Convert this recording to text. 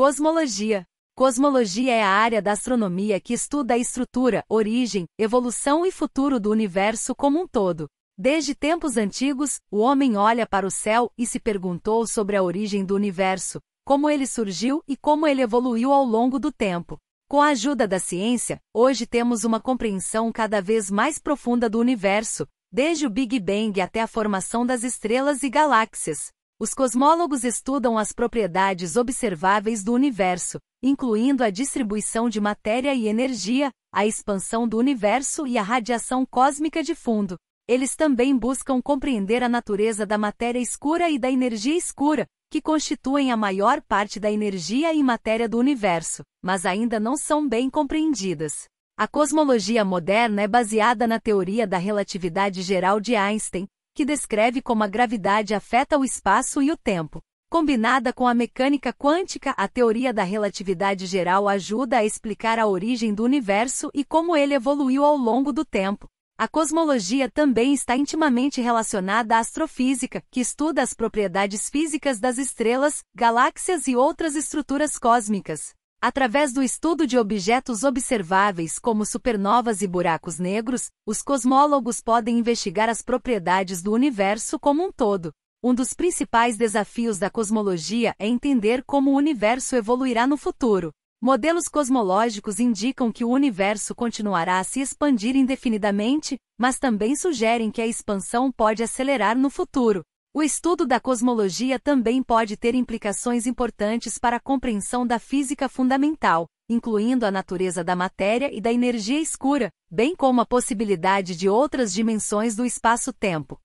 Cosmologia. Cosmologia é a área da astronomia que estuda a estrutura, origem, evolução e futuro do universo como um todo. Desde tempos antigos, o homem olha para o céu e se perguntou sobre a origem do universo, como ele surgiu e como ele evoluiu ao longo do tempo. Com a ajuda da ciência, hoje temos uma compreensão cada vez mais profunda do universo, desde o Big Bang até a formação das estrelas e galáxias. Os cosmólogos estudam as propriedades observáveis do universo, incluindo a distribuição de matéria e energia, a expansão do universo e a radiação cósmica de fundo. Eles também buscam compreender a natureza da matéria escura e da energia escura, que constituem a maior parte da energia e matéria do universo, mas ainda não são bem compreendidas. A cosmologia moderna é baseada na teoria da relatividade geral de Einstein, que descreve como a gravidade afeta o espaço e o tempo. Combinada com a mecânica quântica, a teoria da relatividade geral ajuda a explicar a origem do universo e como ele evoluiu ao longo do tempo. A cosmologia também está intimamente relacionada à astrofísica, que estuda as propriedades físicas das estrelas, galáxias e outras estruturas cósmicas. Através do estudo de objetos observáveis como supernovas e buracos negros, os cosmólogos podem investigar as propriedades do universo como um todo. Um dos principais desafios da cosmologia é entender como o universo evoluirá no futuro. Modelos cosmológicos indicam que o universo continuará a se expandir indefinidamente, mas também sugerem que a expansão pode acelerar no futuro. O estudo da cosmologia também pode ter implicações importantes para a compreensão da física fundamental, incluindo a natureza da matéria e da energia escura, bem como a possibilidade de outras dimensões do espaço-tempo.